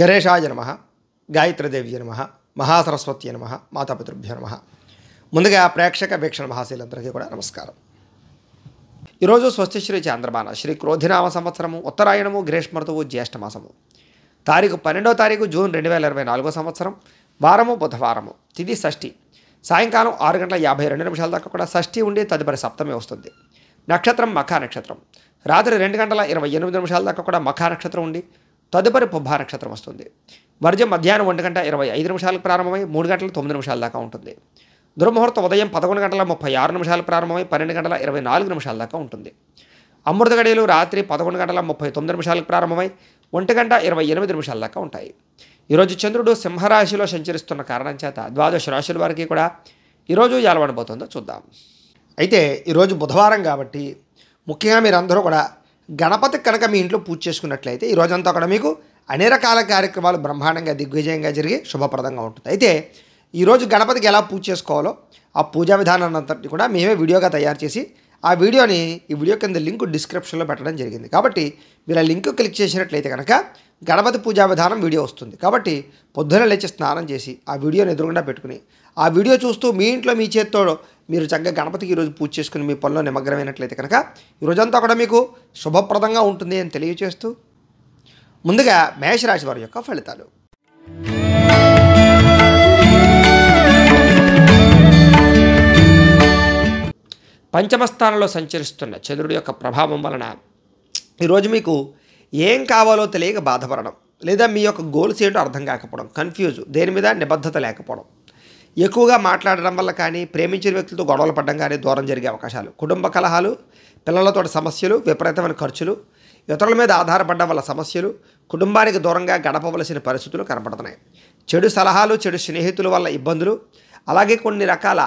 గణేషాయ నమ గాయత్రీదేవ్య నమ మహాసరస్వతి నమ మాతాపితృభ్య నమ ముందుగా ప్రేక్షక వీక్షణ మహాశీలందరికీ కూడా నమస్కారం ఈరోజు స్వస్తిశ్రీ చాంద్రమాన శ్రీ క్రోధినామ సంవత్సరము ఉత్తరాయణము గ్రీష్మ ఋతువు జ్యేష్ఠమాసము తారీఖు పన్నెండో తారీఖు జూన్ రెండు వేల ఇరవై నాలుగో సంవత్సరం వారము బుధవారము తిది షష్ఠి సాయంకాలం ఆరు గంటల యాభై రెండు నిమిషాల దాకా కూడా షష్ఠి ఉండి తదుపరి సప్తమి వస్తుంది నక్షత్రం మఖా నక్షత్రం రాత్రి రెండు గంటల ఇరవై ఎనిమిది నిమిషాల దాకా కూడా మఖా నక్షత్రం ఉండి తదుపరి పుబ్బా నక్షత్రం వస్తుంది వర్జం మధ్యాహ్నం ఒంటి గంట ఇరవై ఐదు నిమిషాలకు ప్రారంభమై మూడు గంటల తొమ్మిది నిమిషాల దాకా ఉంటుంది దుర్ముహూర్తం ఉదయం పదకొండు గంటల ముప్పై ఆరు నిమిషాలు ప్రారంభమై పన్నెండు గంటల ఇరవై నాలుగు నిమిషాల దాకా ఉంటుంది అమృత గడియలు రాత్రి పదకొండు గంటల ముప్పై తొమ్మిది నిమిషాలకు ప్రారంభమై ఒంటి గంట ఇరవై ఎనిమిది నిమిషాల దాకా ఉంటాయి ఈరోజు చంద్రుడు సింహరాశిలో సంచరిస్తున్న కారణం చేత ద్వాదశ రాశుల వారికి కూడా ఈరోజు ఎలా చూద్దాం అయితే ఈరోజు బుధవారం కాబట్టి ముఖ్యంగా మీరందరూ కూడా గణపతి కనుక మీ ఇంట్లో పూజ చేసుకున్నట్లయితే ఈ రోజంతా కూడా మీకు అనే రకాల కార్యక్రమాలు బ్రహ్మాండంగా దిగ్విజయంగా జరిగి శుభప్రదంగా ఉంటుంది అయితే ఈరోజు గణపతికి ఎలా పూజ చేసుకోవాలో ఆ పూజా విధానాన్ని అంతటి కూడా మేమే వీడియోగా తయారు చేసి ఆ వీడియోని ఈ వీడియో కింద లింక్ డిస్క్రిప్షన్లో పెట్టడం జరిగింది కాబట్టి మీరు ఆ లింక్ క్లిక్ చేసినట్లయితే కనుక గణపతి పూజా విధానం వీడియో వస్తుంది కాబట్టి పొద్దున లేచి స్నానం చేసి ఆ వీడియోని ఎదురుగుండా పెట్టుకుని ఆ వీడియో చూస్తూ మీ ఇంట్లో మీ చేత్తో మీరు చక్కగా గణపతికి ఈరోజు పూజ చేసుకుని మీ పనిలో నిమగ్నమైనట్లయితే కనుక ఈరోజంతా కూడా మీకు శుభప్రదంగా ఉంటుంది అని తెలియచేస్తూ ముందుగా మేషరాశి వారి యొక్క ఫలితాలు పంచమ స్థానంలో సంచరిస్తున్న చంద్రుడి యొక్క ప్రభావం వలన ఈరోజు మీకు ఏం కావాలో తెలియక బాధపడడం లేదా మీ యొక్క గోల్స్ ఏంటో అర్థం కాకపోవడం కన్ఫ్యూజ్ దేని మీద నిబద్ధత లేకపోవడం ఎక్కువగా మాట్లాడడం వల్ల కానీ ప్రేమించిన వ్యక్తులతో గొడవలు పడడం కానీ దూరం జరిగే అవకాశాలు కుటుంబ కలహాలు పిల్లలతో సమస్యలు విపరీతమైన ఖర్చులు ఇతరుల మీద ఆధారపడడం వల్ల సమస్యలు కుటుంబానికి దూరంగా గడపవలసిన పరిస్థితులు కనపడుతున్నాయి చెడు సలహాలు చెడు స్నేహితుల వల్ల ఇబ్బందులు అలాగే కొన్ని రకాల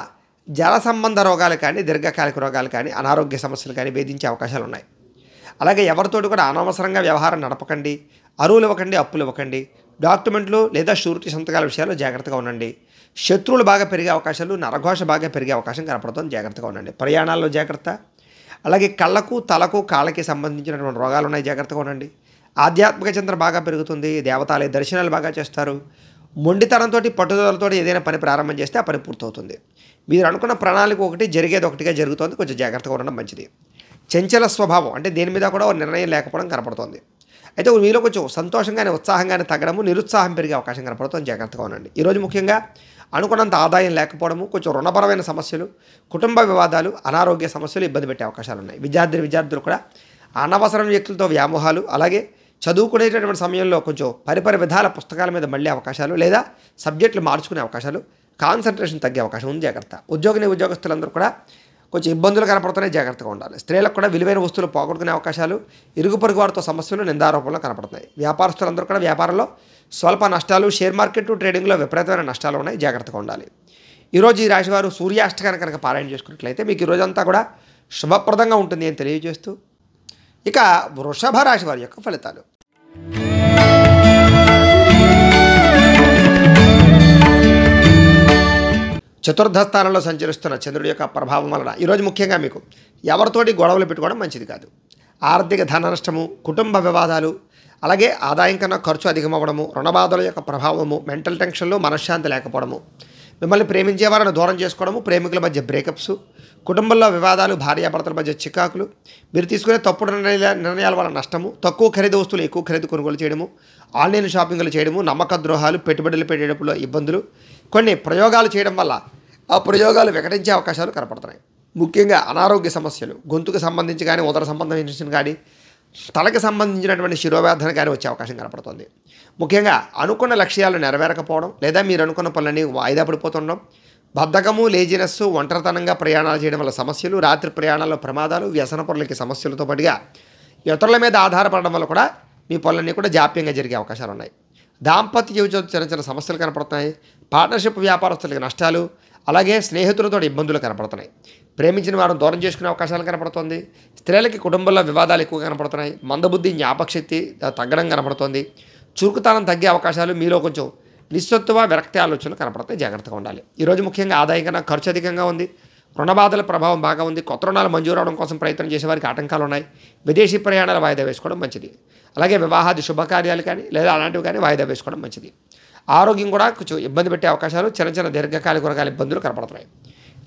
జల సంబంధ రోగాలు కానీ దీర్ఘకాలిక రోగాలు కానీ అనారోగ్య సమస్యలు కానీ వేధించే అవకాశాలు ఉన్నాయి అలాగే ఎవరితోటి కూడా అనవసరంగా వ్యవహారం నడపకండి అరువులు ఇవ్వకండి అప్పులు ఇవ్వకండి డాక్యుమెంట్లు లేదా షూరిటీ సంతకాల విషయాల్లో జాగ్రత్తగా ఉండండి శత్రువులు బాగా పెరిగే అవకాశాలు నరఘోష బాగా పెరిగే అవకాశం కనపడుతుంది జాగ్రత్తగా ఉండండి ప్రయాణాల్లో జాగ్రత్త అలాగే కళ్ళకు తలకు కాళ్ళకి సంబంధించినటువంటి రోగాలు ఉన్నాయి జాగ్రత్తగా ఉండండి ఆధ్యాత్మిక చింతన బాగా పెరుగుతుంది దేవతాలయ దర్శనాలు బాగా చేస్తారు మొండితనంతో పట్టుదలతో ఏదైనా పని ప్రారంభం చేస్తే ఆ పని పూర్తవుతుంది మీరు అనుకున్న ప్రణాళిక ఒకటి జరిగేది ఒకటిగా జరుగుతుంది కొంచెం జాగ్రత్తగా ఉండడం మంచిది చంచల స్వభావం అంటే దేని మీద కూడా నిర్ణయం లేకపోవడం కనపడుతుంది అయితే మీలో కొంచెం సంతోషంగానే ఉత్సాహంగానే తగ్గడము నిరుత్సాహం పెరిగే అవకాశం కనపడుతుంది జాగ్రత్తగా ఉండండి ఈరోజు ముఖ్యంగా అనుకున్నంత ఆదాయం లేకపోవడము కొంచెం రుణపరమైన సమస్యలు కుటుంబ వివాదాలు అనారోగ్య సమస్యలు ఇబ్బంది పెట్టే అవకాశాలు ఉన్నాయి విద్యార్థి విద్యార్థులు కూడా అనవసరం వ్యక్తులతో వ్యామోహాలు అలాగే చదువుకునేటటువంటి సమయంలో కొంచెం పరిపరి విధాల పుస్తకాల మీద మళ్ళీ అవకాశాలు లేదా సబ్జెక్టులు మార్చుకునే అవకాశాలు కాన్సన్ట్రేషన్ తగ్గే అవకాశం ఉంది జాగ్రత్త ఉద్యోగిని ఉద్యోగస్తులందరూ కూడా కొంచెం ఇబ్బందులు కనపడుతున్నాయి జాగ్రత్తగా ఉండాలి స్త్రీలకు కూడా విలువైన వస్తువులు పోగొట్టుకునే అవకాశాలు ఇరుగు పొరుగు వారితో సమస్యలు నిందారూపంలో కనపడుతున్నాయి వ్యాపారస్తులందరూ కూడా వ్యాపారంలో స్వల్ప నష్టాలు షేర్ మార్కెట్ ట్రేడింగ్లో విపరీతమైన నష్టాలు ఉన్నాయి జాగ్రత్తగా ఉండాలి ఈరోజు ఈ రాశివారు సూర్యాష్టకాన్ని కనుక పారాయణ చేసుకున్నట్లయితే మీకు ఈరోజంతా కూడా శుభప్రదంగా ఉంటుంది అని తెలియజేస్తూ ఇక వృషభ రాశి వారి యొక్క ఫలితాలు చతుర్థ స్థానంలో సంచరిస్తున్న చంద్రుడి యొక్క ప్రభావం వలన ఈరోజు ముఖ్యంగా మీకు ఎవరితోటి గొడవలు పెట్టుకోవడం మంచిది కాదు ఆర్థిక ధన నష్టము కుటుంబ వివాదాలు అలాగే ఆదాయం కన్నా ఖర్చు అధికమవ్వడము రుణబాధల యొక్క ప్రభావము మెంటల్ టెన్షన్లు మనశ్శాంతి లేకపోవడము మిమ్మల్ని ప్రేమించే వారిని దూరం చేసుకోవడము ప్రేమికుల మధ్య బ్రేకప్స్ కుటుంబంలో వివాదాలు భార్యాభర్తల మధ్య చికాకులు మీరు తీసుకునే తప్పుడు నిర్ణయాల వల్ల నష్టము తక్కువ ఖరీదు వస్తువులు ఎక్కువ ఖరీదు కొనుగోలు చేయడము ఆన్లైన్ షాపింగ్లు చేయడము నమ్మక ద్రోహాలు పెట్టుబడులు పెట్టేటప్పుడు ఇబ్బందులు కొన్ని ప్రయోగాలు చేయడం వల్ల ఆ ప్రయోగాలు వికటించే అవకాశాలు కనపడుతున్నాయి ముఖ్యంగా అనారోగ్య సమస్యలు గొంతుకు సంబంధించి కానీ ఉదర సంబంధించిన కానీ తలకి సంబంధించినటువంటి శిరోవేదన కానీ వచ్చే అవకాశం కనపడుతుంది ముఖ్యంగా అనుకున్న లక్ష్యాలు నెరవేరకపోవడం లేదా మీరు అనుకున్న పనులన్నీ వాయిదా పడిపోతుండడం బద్ధకము లేజినెస్ ఒంటరితనంగా ప్రయాణాలు చేయడం వల్ల సమస్యలు రాత్రి ప్రయాణాల్లో ప్రమాదాలు వ్యసన పనులకి సమస్యలతో పాటుగా ఇతరుల మీద ఆధారపడడం వల్ల కూడా మీ పనులన్నీ కూడా జాప్యంగా జరిగే అవకాశాలు ఉన్నాయి దాంపత్య జీవితంలో చిన్న చిన్న సమస్యలు కనపడుతున్నాయి పార్ట్నర్షిప్ వ్యాపారస్తులకి నష్టాలు అలాగే స్నేహితులతో ఇబ్బందులు కనపడుతున్నాయి ప్రేమించిన వారిని దూరం చేసుకునే అవకాశాలు కనపడుతుంది స్త్రీలకి కుటుంబంలో వివాదాలు ఎక్కువ కనపడుతున్నాయి మందబుద్ధి జ్ఞాపకశక్తి తగ్గడం కనపడుతుంది చురుకుతనం తగ్గే అవకాశాలు మీలో కొంచెం నిస్సత్తువ విరక్తి ఆలోచనలు కనపడతాయి జాగ్రత్తగా ఉండాలి ఈరోజు ముఖ్యంగా ఆదాయం కన్నా ఖర్చు అధికంగా ఉంది రుణబాధల ప్రభావం బాగా ఉంది కొత్త రుణాలు మంజూరు అవడం కోసం ప్రయత్నం చేసేవారికి ఆటంకాలు ఉన్నాయి విదేశీ ప్రయాణాలు వాయిదా వేసుకోవడం మంచిది అలాగే వివాహాది శుభకార్యాలు కానీ లేదా అలాంటివి కానీ వాయిదా వేసుకోవడం మంచిది ఆరోగ్యం కూడా కొంచెం ఇబ్బంది పెట్టే అవకాశాలు చిన్న చిన్న దీర్ఘకాలిక రకాల ఇబ్బందులు కనపడుతున్నాయి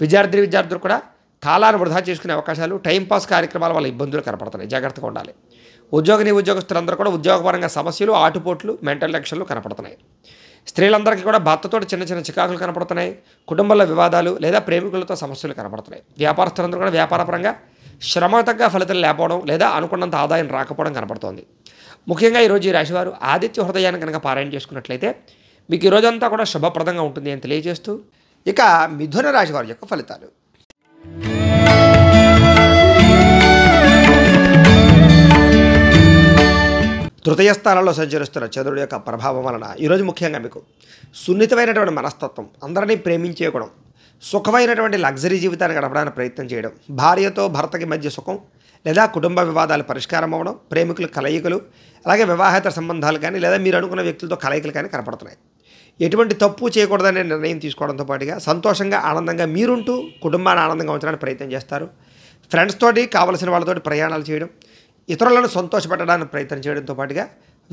విద్యార్థి విద్యార్థులు కూడా కాలాన్ని వృధా చేసుకునే అవకాశాలు టైంపాస్ కార్యక్రమాల వల్ల ఇబ్బందులు కనపడుతున్నాయి జాగ్రత్తగా ఉండాలి ఉద్యోగ నిరుద్యోగస్తులందరూ కూడా ఉద్యోగపరంగా సమస్యలు ఆటుపోట్లు మెంటల్ లక్షణాలు కనపడుతున్నాయి స్త్రీలందరికీ కూడా భర్తతో చిన్న చిన్న చికాకులు కనపడుతున్నాయి కుటుంబంలో వివాదాలు లేదా ప్రేమికులతో సమస్యలు కనపడుతున్నాయి వ్యాపారస్తులందరూ కూడా వ్యాపారపరంగా శ్రమ తగ్గ ఫలితం లేకపోవడం లేదా అనుకున్నంత ఆదాయం రాకపోవడం కనపడుతోంది ముఖ్యంగా ఈరోజు ఈ రాశివారు ఆదిత్య హృదయాన్ని కనుక పారాయణ చేసుకున్నట్లయితే మీకు ఈరోజంతా కూడా శుభప్రదంగా ఉంటుంది అని తెలియజేస్తూ ఇక మిథున రాశివారి యొక్క ఫలితాలు తృతీయ స్థానంలో సంచరిస్తున్న చంద్రుడి యొక్క ప్రభావం వలన ఈరోజు ముఖ్యంగా మీకు సున్నితమైనటువంటి మనస్తత్వం అందరినీ ప్రేమించే సుఖమైనటువంటి లగ్జరీ జీవితాన్ని గడపడానికి ప్రయత్నం చేయడం భార్యతో భర్తకి మధ్య సుఖం లేదా కుటుంబ వివాదాలు పరిష్కారం అవ్వడం ప్రేమికుల కలయికలు అలాగే వివాహేతర సంబంధాలు కానీ లేదా మీరు అనుకున్న వ్యక్తులతో కలయికలు కానీ కనపడుతున్నాయి ఎటువంటి తప్పు చేయకూడదనే నిర్ణయం తీసుకోవడంతో పాటుగా సంతోషంగా ఆనందంగా మీరుంటూ కుటుంబాన్ని ఆనందంగా ఉంచడానికి ప్రయత్నం చేస్తారు ఫ్రెండ్స్ తోటి కావలసిన వాళ్ళతోటి ప్రయాణాలు చేయడం ఇతరులను సంతోషపెట్టడానికి ప్రయత్నం చేయడంతో పాటుగా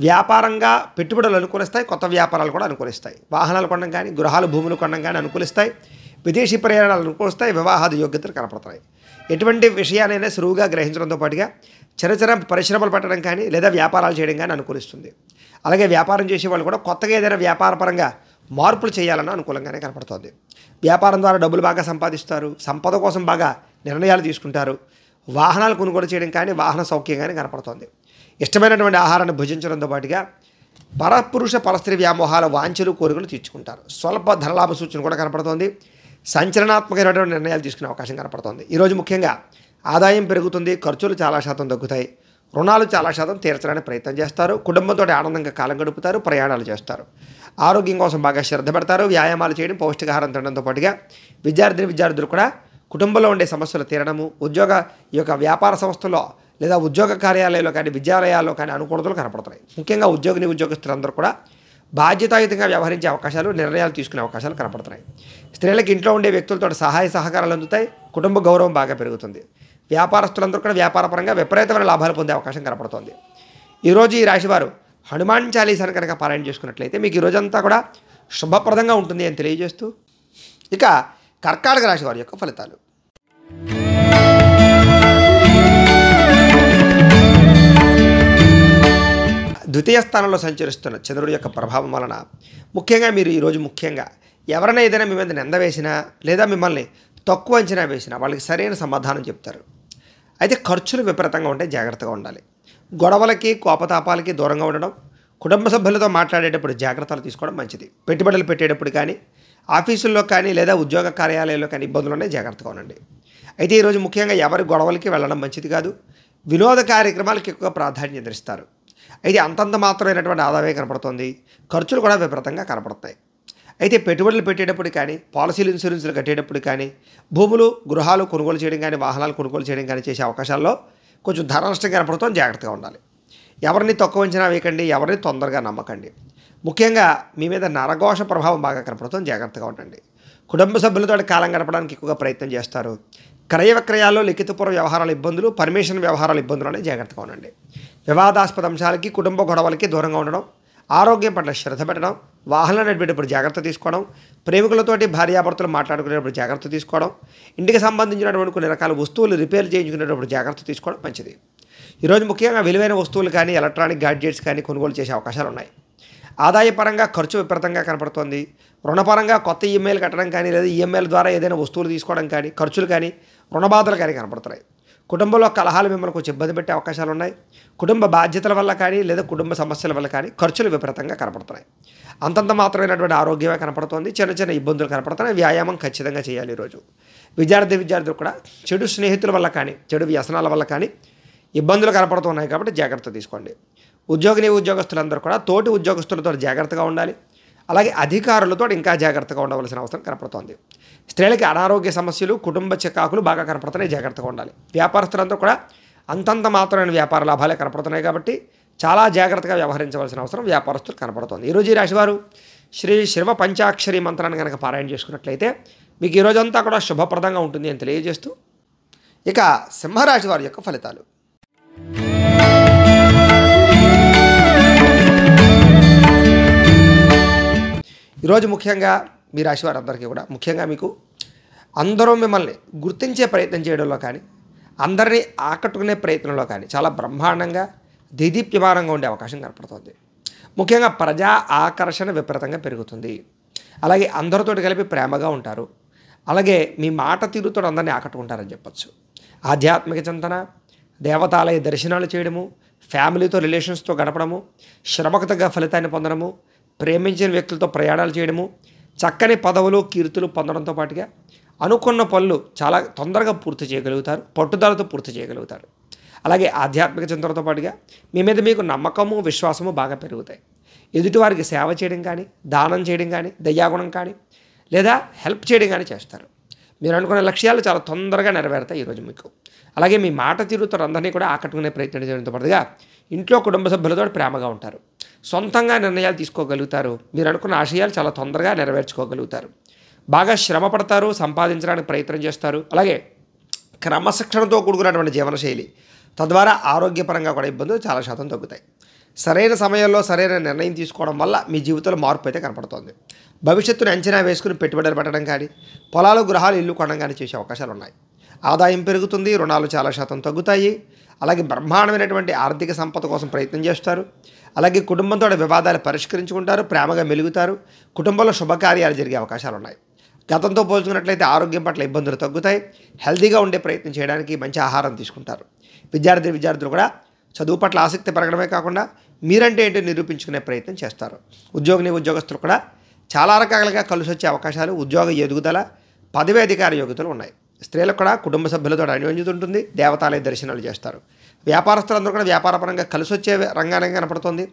వ్యాపారంగా పెట్టుబడులు అనుకూలిస్తాయి కొత్త వ్యాపారాలు కూడా అనుకూలిస్తాయి వాహనాలు కొనడం కానీ గృహాలు భూములు కొనడం కానీ అనుకూలిస్తాయి విదేశీ ప్రయాణాలు అనుకూలిస్తాయి వివాహాద యోగ్యతలు కనపడతాయి ఎటువంటి విషయాలైనా సులువుగా గ్రహించడంతో పాటుగా చిన్న చిన్న పరిశ్రమలు పెట్టడం కానీ లేదా వ్యాపారాలు చేయడం కానీ అనుకూలిస్తుంది అలాగే వ్యాపారం చేసే వాళ్ళు కూడా కొత్తగా ఏదైనా వ్యాపారపరంగా మార్పులు చేయాలన్న అనుకూలంగానే కనపడుతుంది వ్యాపారం ద్వారా డబ్బులు బాగా సంపాదిస్తారు సంపద కోసం బాగా నిర్ణయాలు తీసుకుంటారు వాహనాలు కొనుగోలు చేయడం కానీ వాహన సౌఖ్యం కానీ కనపడుతోంది ఇష్టమైనటువంటి ఆహారాన్ని భుజించడంతో పాటుగా పరపురుష పరస్త్రీ వ్యామోహాల వాంఛలు కోరికలు తీర్చుకుంటారు స్వల్ప ధనలాభ సూచన కూడా కనపడుతోంది సంచలనాత్మకమైనటువంటి నిర్ణయాలు తీసుకునే అవకాశం కనపడుతోంది ఈరోజు ముఖ్యంగా ఆదాయం పెరుగుతుంది ఖర్చులు చాలా శాతం తగ్గుతాయి రుణాలు చాలా శాతం తీర్చడానికి ప్రయత్నం చేస్తారు కుటుంబంతో ఆనందంగా కాలం గడుపుతారు ప్రయాణాలు చేస్తారు ఆరోగ్యం కోసం బాగా శ్రద్ధ పెడతారు వ్యాయామాలు చేయడం పౌష్టికాహారం తినడంతో పాటుగా విద్యార్థిని విద్యార్థులు కూడా కుటుంబంలో ఉండే సమస్యలు తీరడము ఉద్యోగ ఈ యొక్క వ్యాపార సంస్థలో లేదా ఉద్యోగ కార్యాలయంలో కానీ విద్యాలయాల్లో కానీ అనుకూలతలు కనపడుతున్నాయి ముఖ్యంగా ఉద్యోగిని ఉద్యోగస్తులందరూ కూడా బాధ్యతాయుతంగా వ్యవహరించే అవకాశాలు నిర్ణయాలు తీసుకునే అవకాశాలు కనపడుతున్నాయి స్త్రీలకు ఇంట్లో ఉండే వ్యక్తులతో సహాయ సహకారాలు అందుతాయి కుటుంబ గౌరవం బాగా పెరుగుతుంది వ్యాపారస్తులందరూ కూడా వ్యాపారపరంగా విపరీతమైన లాభాలు పొందే అవకాశం కనపడుతుంది ఈరోజు ఈ రాశివారు హనుమాన్ చాలీసాను కనుక పారాయణ చేసుకున్నట్లయితే మీకు ఈ కూడా శుభప్రదంగా ఉంటుంది అని తెలియజేస్తూ ఇక కర్కాటక రాశి వారి యొక్క ఫలితాలు ద్వితీయ స్థానంలో సంచరిస్తున్న చంద్రుడి యొక్క ప్రభావం వలన ముఖ్యంగా మీరు ఈరోజు ముఖ్యంగా ఎవరైనా ఏదైనా మీ మీద నింద వేసినా లేదా మిమ్మల్ని తక్కువ అంచనా వేసినా వాళ్ళకి సరైన సమాధానం చెప్తారు అయితే ఖర్చులు విపరీతంగా ఉంటే జాగ్రత్తగా ఉండాలి గొడవలకి కోపతాపాలకి దూరంగా ఉండడం కుటుంబ సభ్యులతో మాట్లాడేటప్పుడు జాగ్రత్తలు తీసుకోవడం మంచిది పెట్టుబడులు పెట్టేటప్పుడు కానీ ఆఫీసుల్లో కానీ లేదా ఉద్యోగ కార్యాలయాల్లో కానీ ఇబ్బందులు ఉన్నాయి జాగ్రత్తగా ఉండండి అయితే ఈరోజు ముఖ్యంగా ఎవరి గొడవలకి వెళ్ళడం మంచిది కాదు వినోద కార్యక్రమాలకు ఎక్కువ ప్రాధాన్యత ఇస్తారు అయితే అంతంత మాత్రమైనటువంటి ఆదాయం కనపడుతుంది ఖర్చులు కూడా విపరీతంగా కనపడతాయి అయితే పెట్టుబడులు పెట్టేటప్పుడు కానీ పాలసీలు ఇన్సూరెన్స్లు కట్టేటప్పుడు కానీ భూములు గృహాలు కొనుగోలు చేయడం కానీ వాహనాలు కొనుగోలు చేయడం కానీ చేసే అవకాశాల్లో కొంచెం ధర నష్టం కనపడుతుంది జాగ్రత్తగా ఉండాలి ఎవరిని తక్కువ అంచనా వేయకండి ఎవరిని తొందరగా నమ్మకండి ముఖ్యంగా మీ మీద నరఘోష ప్రభావం బాగా కనపడుతుంది జాగ్రత్తగా ఉండండి కుటుంబ సభ్యులతో కాలం గడపడానికి ఎక్కువగా ప్రయత్నం చేస్తారు క్రయ విక్రయాలు లిఖితపూర్వ వ్యవహారాల ఇబ్బందులు పర్మిషన్ వ్యవహారాల ఇబ్బందులు అనేది జాగ్రత్తగా ఉండండి వివాదాస్పద అంశాలకి కుటుంబ గొడవలకి దూరంగా ఉండడం ఆరోగ్యం పట్ల శ్రద్ధ పెట్టడం వాహనాలు నడిపేటప్పుడు జాగ్రత్త తీసుకోవడం ప్రేమికులతోటి భార్యాభర్తలు మాట్లాడుకునేటప్పుడు జాగ్రత్త తీసుకోవడం ఇంటికి సంబంధించినటువంటి కొన్ని రకాల వస్తువులు రిపేర్ చేయించుకునేటప్పుడు జాగ్రత్త తీసుకోవడం మంచిది ఈరోజు ముఖ్యంగా విలువైన వస్తువులు కానీ ఎలక్ట్రానిక్ గాడ్జెట్స్ కానీ కొనుగోలు చేసే అవకాశాలు ఉన్నాయి ఆదాయపరంగా ఖర్చు విపరీతంగా కనపడుతోంది రుణపరంగా కొత్త ఈఎంఐలు కట్టడం కానీ లేదా ఈఎంఐల ద్వారా ఏదైనా వస్తువులు తీసుకోవడం కానీ ఖర్చులు కానీ రుణబాధలు కానీ కనపడుతున్నాయి కుటుంబంలో కలహాలు మిమ్మల్ని కొంచెం ఇబ్బంది పెట్టే అవకాశాలు ఉన్నాయి కుటుంబ బాధ్యతల వల్ల కానీ లేదా కుటుంబ సమస్యల వల్ల కానీ ఖర్చులు విపరీతంగా కనపడుతున్నాయి అంతంత మాత్రమైనటువంటి ఆరోగ్యమే కనపడుతోంది చిన్న చిన్న ఇబ్బందులు కనపడుతున్నాయి వ్యాయామం ఖచ్చితంగా చేయాలి ఈరోజు విద్యార్థి విద్యార్థులు కూడా చెడు స్నేహితుల వల్ల కానీ చెడు వ్యసనాల వల్ల కానీ ఇబ్బందులు కనపడుతున్నాయి కాబట్టి జాగ్రత్త తీసుకోండి ఉద్యోగిని ఉద్యోగస్తులందరూ కూడా తోటి ఉద్యోగస్తులతో జాగ్రత్తగా ఉండాలి అలాగే అధికారులతో ఇంకా జాగ్రత్తగా ఉండవలసిన అవసరం కనపడుతోంది స్త్రీలకి అనారోగ్య సమస్యలు కుటుంబ చికాకులు బాగా కనపడుతున్నాయి జాగ్రత్తగా ఉండాలి వ్యాపారస్తులందరూ కూడా అంతంత మాత్రమైన వ్యాపార లాభాలే కనపడుతున్నాయి కాబట్టి చాలా జాగ్రత్తగా వ్యవహరించవలసిన అవసరం వ్యాపారస్తులు కనపడుతోంది ఈరోజు ఈ రాశివారు శ్రీ శివ పంచాక్షరి మంత్రాన్ని కనుక పారాయణ చేసుకున్నట్లయితే మీకు ఈరోజంతా కూడా శుభప్రదంగా ఉంటుంది అని తెలియజేస్తూ ఇక సింహరాశి వారి యొక్క ఫలితాలు ఈరోజు ముఖ్యంగా మీ రాశివారు అందరికీ కూడా ముఖ్యంగా మీకు అందరూ మిమ్మల్ని గుర్తించే ప్రయత్నం చేయడంలో కానీ అందరినీ ఆకట్టుకునే ప్రయత్నంలో కానీ చాలా బ్రహ్మాండంగా దేదీప్యమానంగా ఉండే అవకాశం కనపడుతుంది ముఖ్యంగా ప్రజా ఆకర్షణ విపరీతంగా పెరుగుతుంది అలాగే అందరితోటి కలిపి ప్రేమగా ఉంటారు అలాగే మీ మాట తీరుతో అందరినీ ఆకట్టుకుంటారని చెప్పచ్చు ఆధ్యాత్మిక చింతన దేవతాలయ దర్శనాలు చేయడము ఫ్యామిలీతో రిలేషన్స్తో గడపడము శ్రమకు తగ్గ ఫలితాన్ని పొందడము ప్రేమించిన వ్యక్తులతో ప్రయాణాలు చేయడము చక్కని పదవులు కీర్తులు పొందడంతో పాటుగా అనుకున్న పనులు చాలా తొందరగా పూర్తి చేయగలుగుతారు పట్టుదలతో పూర్తి చేయగలుగుతారు అలాగే ఆధ్యాత్మిక చింతనతో పాటుగా మీ మీద మీకు నమ్మకము విశ్వాసము బాగా పెరుగుతాయి ఎదుటివారికి సేవ చేయడం కానీ దానం చేయడం కానీ దయ్యాగుణం కానీ లేదా హెల్ప్ చేయడం కానీ చేస్తారు మీరు అనుకున్న లక్ష్యాలు చాలా తొందరగా నెరవేరుతాయి ఈరోజు మీకు అలాగే మీ మాట తీరుతో అందరినీ కూడా ఆకట్టుకునే ప్రయత్నం చేయడంతో పాటుగా ఇంట్లో కుటుంబ సభ్యులతో ప్రేమగా ఉంటారు సొంతంగా నిర్ణయాలు తీసుకోగలుగుతారు మీరు అనుకున్న ఆశయాలు చాలా తొందరగా నెరవేర్చుకోగలుగుతారు బాగా శ్రమ పడతారు సంపాదించడానికి ప్రయత్నం చేస్తారు అలాగే క్రమశిక్షణతో కూడుకున్నటువంటి జీవనశైలి తద్వారా ఆరోగ్యపరంగా కూడా ఇబ్బందులు చాలా శాతం తగ్గుతాయి సరైన సమయంలో సరైన నిర్ణయం తీసుకోవడం వల్ల మీ జీవితంలో మార్పు అయితే కనపడుతోంది భవిష్యత్తును అంచనా వేసుకుని పెట్టుబడులు పెట్టడం కానీ పొలాలు గృహాలు ఇల్లు కొనడం కానీ చేసే అవకాశాలు ఉన్నాయి ఆదాయం పెరుగుతుంది రుణాలు చాలా శాతం తగ్గుతాయి అలాగే బ్రహ్మాండమైనటువంటి ఆర్థిక సంపద కోసం ప్రయత్నం చేస్తారు అలాగే కుటుంబంతో వివాదాలు పరిష్కరించుకుంటారు ప్రేమగా మెలుగుతారు కుటుంబంలో శుభకార్యాలు జరిగే అవకాశాలు ఉన్నాయి గతంతో పోల్చుకున్నట్లయితే ఆరోగ్యం పట్ల ఇబ్బందులు తగ్గుతాయి హెల్తీగా ఉండే ప్రయత్నం చేయడానికి మంచి ఆహారం తీసుకుంటారు విద్యార్థి విద్యార్థులు కూడా చదువు పట్ల ఆసక్తి పెరగడమే కాకుండా మీరంటే ఏంటో నిరూపించుకునే ప్రయత్నం చేస్తారు ఉద్యోగిని ఉద్యోగస్తులు కూడా చాలా రకాలుగా కలిసి వచ్చే అవకాశాలు ఉద్యోగ ఎదుగుదల పదవి అధికార యోగ్యతలు ఉన్నాయి స్త్రీలకు కూడా కుటుంబ సభ్యులతో అన్యోన్యత దేవతాలయ దర్శనాలు చేస్తారు వ్యాపారస్తులందరూ కూడా వ్యాపారపరంగా కలిసి వచ్చే రంగానే కనపడుతుంది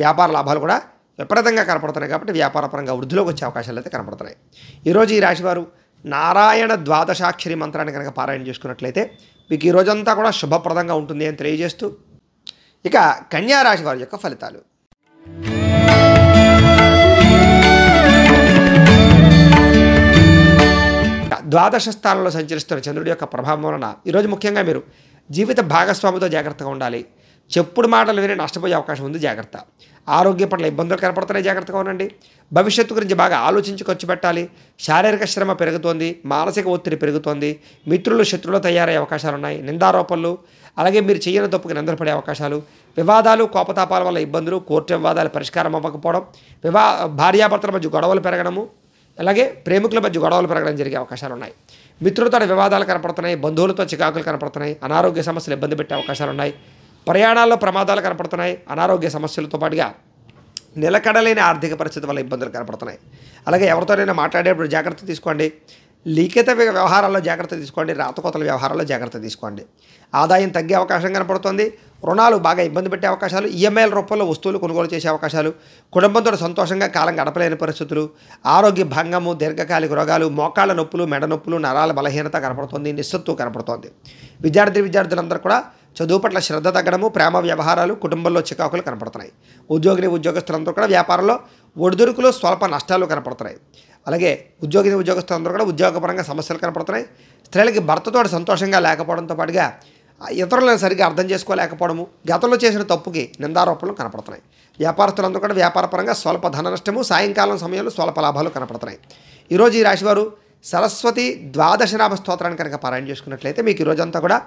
వ్యాపార లాభాలు కూడా విపరీతంగా కనపడుతున్నాయి కాబట్టి వ్యాపారపరంగా వృద్ధిలోకి వచ్చే అవకాశాలు అయితే కనపడుతున్నాయి ఈరోజు ఈ రాశివారు నారాయణ ద్వాదశాక్షరి మంత్రాన్ని కనుక పారాయణ చేసుకున్నట్లయితే మీకు ఈ రోజంతా కూడా శుభప్రదంగా ఉంటుంది అని తెలియజేస్తూ ఇక కన్యారాశి వారి యొక్క ఫలితాలు ద్వాదశ స్థానంలో సంచరిస్తున్న చంద్రుడి యొక్క ప్రభావం వలన ఈరోజు ముఖ్యంగా మీరు జీవిత భాగస్వామితో జాగ్రత్తగా ఉండాలి చెప్పుడు మాటలు విని నష్టపోయే అవకాశం ఉంది జాగ్రత్త ఆరోగ్య పట్ల ఇబ్బందులు కనపడుతున్నాయి జాగ్రత్తగా ఉండండి భవిష్యత్తు గురించి బాగా ఆలోచించి ఖర్చు పెట్టాలి శారీరక శ్రమ పెరుగుతోంది మానసిక ఒత్తిడి పెరుగుతోంది మిత్రులు శత్రువులు తయారయ్యే అవకాశాలు ఉన్నాయి నిందారోపణలు అలాగే మీరు చేయని తప్పుకు నిందరపడే అవకాశాలు వివాదాలు కోపతాపాల వల్ల ఇబ్బందులు కోర్టు వివాదాలు పరిష్కారం అవ్వకపోవడం వివా భార్యాభర్తల మధ్య గొడవలు పెరగడము అలాగే ప్రేమికుల మధ్య గొడవలు పెరగడం జరిగే అవకాశాలు ఉన్నాయి మిత్రులతో వివాదాలు కనపడుతున్నాయి బంధువులతో చికాకులు కనపడుతున్నాయి అనారోగ్య సమస్యలు ఇబ్బంది పెట్టే అవకాశాలు ఉన్నాయి ప్రయాణాల్లో ప్రమాదాలు కనపడుతున్నాయి అనారోగ్య సమస్యలతో పాటుగా నిలకడలేని ఆర్థిక పరిస్థితి వల్ల ఇబ్బందులు కనపడుతున్నాయి అలాగే ఎవరితోనైనా మాట్లాడేటప్పుడు జాగ్రత్త తీసుకోండి లిఖిత వ్యవహారాల్లో జాగ్రత్త తీసుకోండి రాతకోతల వ్యవహారాల్లో జాగ్రత్త తీసుకోండి ఆదాయం తగ్గే అవకాశం కనపడుతుంది రుణాలు బాగా ఇబ్బంది పెట్టే అవకాశాలు ఈఎంఐల e రూపంలో వస్తువులు కొనుగోలు చేసే అవకాశాలు కుటుంబంతో సంతోషంగా కాలం గడపలేని పరిస్థితులు ఆరోగ్య భంగము దీర్ఘకాలిక రోగాలు మోకాళ్ళ నొప్పులు మెడ నొప్పులు నరాల బలహీనత కనపడుతుంది నిస్సత్తు కనపడుతోంది విద్యార్థి విద్యార్థులందరూ కూడా చదువు పట్ల శ్రద్ధ తగ్గడము ప్రేమ వ్యవహారాలు కుటుంబంలో చికాకులు కనపడుతున్నాయి ఉద్యోగిని ఉద్యోగస్తులందరూ కూడా వ్యాపారంలో ఒడిదుడుకులు స్వల్ప నష్టాలు కనపడుతున్నాయి అలాగే ఉద్యోగిని ఉద్యోగస్తులందరూ కూడా ఉద్యోగపరంగా సమస్యలు కనపడుతున్నాయి స్త్రీలకి భర్తతో సంతోషంగా లేకపోవడంతో పాటుగా ఇతరులను సరిగ్గా అర్థం చేసుకోలేకపోవడము గతంలో చేసిన తప్పుకి నిందారోపణలు కనపడుతున్నాయి వ్యాపారస్తులందరూ కూడా వ్యాపారపరంగా స్వల్ప ధన నష్టము సాయంకాలం సమయంలో స్వల్ప లాభాలు కనపడుతున్నాయి ఈరోజు ఈ రాశివారు సరస్వతి ద్వాదశనాభ స్తోత్రాన్ని కనుక పారాయణ చేసుకున్నట్లయితే మీకు ఈరోజంతా కూడా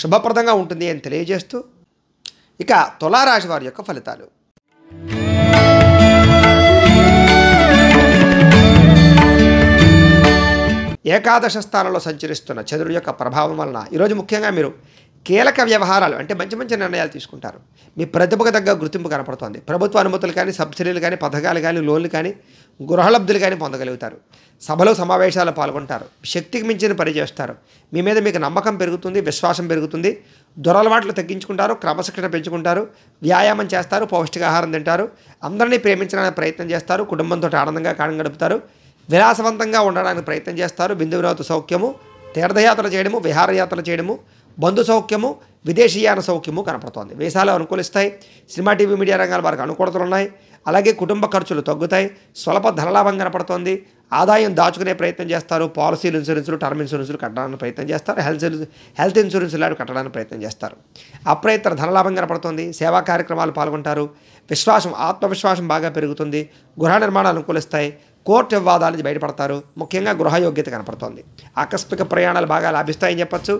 శుభప్రదంగా ఉంటుంది అని తెలియజేస్తూ ఇక తులారాశి వారి యొక్క ఫలితాలు ఏకాదశ స్థానంలో సంచరిస్తున్న చంద్రుడి యొక్క ప్రభావం వలన ఈరోజు ముఖ్యంగా మీరు కీలక వ్యవహారాలు అంటే మంచి మంచి నిర్ణయాలు తీసుకుంటారు మీ ప్రతిభకు తగ్గ గుర్తింపు కనపడుతోంది ప్రభుత్వ అనుమతులు కానీ సబ్సిడీలు కానీ పథకాలు కానీ లోన్లు కానీ గృహలబ్ధులు కానీ పొందగలుగుతారు సభలో సమావేశాలు పాల్గొంటారు శక్తికి మించిన పని చేస్తారు మీ మీద మీకు నమ్మకం పెరుగుతుంది విశ్వాసం పెరుగుతుంది దురలవాట్లు తగ్గించుకుంటారు క్రమశిక్షణ పెంచుకుంటారు వ్యాయామం చేస్తారు పౌష్టికాహారం తింటారు అందరినీ ప్రేమించడానికి ప్రయత్నం చేస్తారు కుటుంబంతో ఆనందంగా కాలం గడుపుతారు విలాసవంతంగా ఉండడానికి ప్రయత్నం చేస్తారు బిందువురావుతో సౌఖ్యము తీర్థయాత్ర చేయడము విహారయాత్ర చేయడము బంధు సౌఖ్యము విదేశీయాన సౌఖ్యము కనపడుతోంది వేసాలు అనుకూలిస్తాయి సినిమా టీవీ మీడియా రంగాల వారికి అనుకూలతలు ఉన్నాయి అలాగే కుటుంబ ఖర్చులు తగ్గుతాయి స్వల్ప ధనలాభం కనపడుతోంది ఆదాయం దాచుకునే ప్రయత్నం చేస్తారు పాలసీలు ఇన్సూరెన్సులు టర్మ్ ఇన్సూరెన్సులు కట్టడానికి ప్రయత్నం చేస్తారు హెల్త్ హెల్త్ ఇన్సూరెన్స్ లాంటివి కట్టడానికి ప్రయత్నం చేస్తారు అప్రయత్న ధనలాభం కనపడుతుంది సేవా కార్యక్రమాలు పాల్గొంటారు విశ్వాసం ఆత్మవిశ్వాసం బాగా పెరుగుతుంది గృహ నిర్మాణాలు అనుకూలిస్తాయి కోర్టు వివాదాలు బయటపడతారు ముఖ్యంగా గృహయోగ్యత కనపడుతోంది ఆకస్మిక ప్రయాణాలు బాగా లాభిస్తాయని చెప్పచ్చు